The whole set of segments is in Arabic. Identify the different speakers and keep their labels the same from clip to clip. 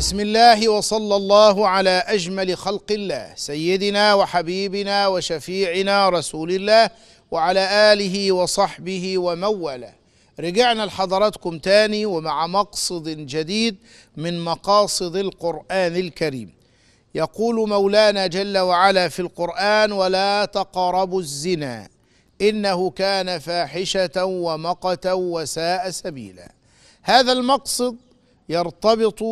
Speaker 1: بسم الله وصلى الله على اجمل خلق الله سيدنا وحبيبنا وشفيعنا رسول الله وعلى اله وصحبه ومن والاه رجعنا لحضراتكم تاني ومع مقصد جديد من مقاصد القران الكريم يقول مولانا جل وعلا في القران ولا تقربوا الزنا انه كان فاحشه ومقتا وساء سبيلا هذا المقصد يرتبط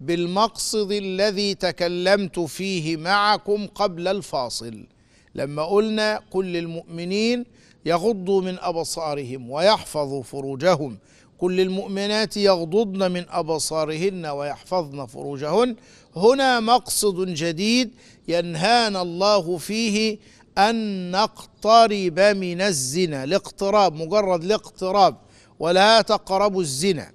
Speaker 1: بالمقصد الذي تكلمت فيه معكم قبل الفاصل لما قلنا كل المؤمنين يغضوا من ابصارهم ويحفظوا فروجهم كل المؤمنات يغضضن من ابصارهن ويحفظن فروجهن هنا مقصد جديد ينهانا الله فيه ان نقترب من الزنا الاقتراب مجرد الاقتراب ولا تقربوا الزنا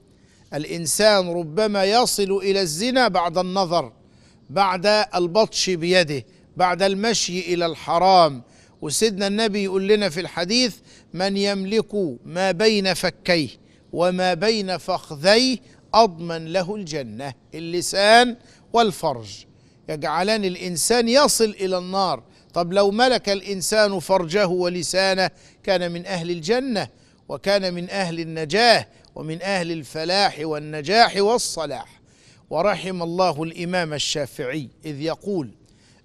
Speaker 1: الانسان ربما يصل الى الزنا بعد النظر بعد البطش بيده بعد المشي الى الحرام وسيدنا النبي يقول لنا في الحديث من يملك ما بين فكيه وما بين فخذيه اضمن له الجنه اللسان والفرج يجعلان الانسان يصل الى النار طب لو ملك الانسان فرجه ولسانه كان من اهل الجنه وكان من اهل النجاه ومن أهل الفلاح والنجاح والصلاح ورحم الله الإمام الشافعي إذ يقول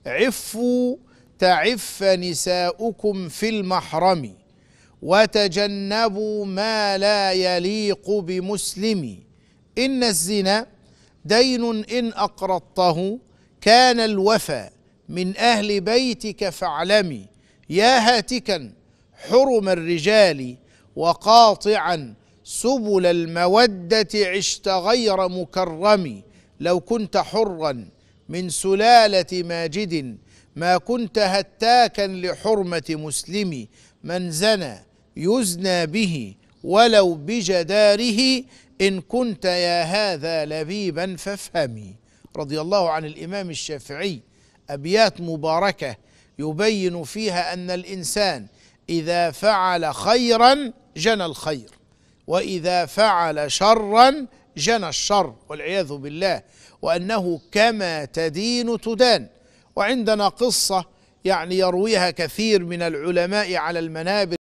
Speaker 1: عفوا تعف نساؤكم في المحرم وتجنبوا ما لا يليق بمسلم إن الزنا دين إن أقرضته كان الوفى من أهل بيتك فاعلمي يا هاتكا حرم الرجال وقاطعا سبل المودة عشت غير مكرم لو كنت حرا من سلالة ماجد ما كنت هتاكا لحرمة مسلم من زنى يزنى به ولو بجداره إن كنت يا هذا لبيبا فافهمي رضي الله عن الإمام الشافعي أبيات مباركة يبين فيها أن الإنسان إذا فعل خيرا جنى الخير وإذا فعل شرا جنى الشر والعياذ بالله وأنه كما تدين تدان وعندنا قصة يعني يرويها كثير من العلماء على المنابر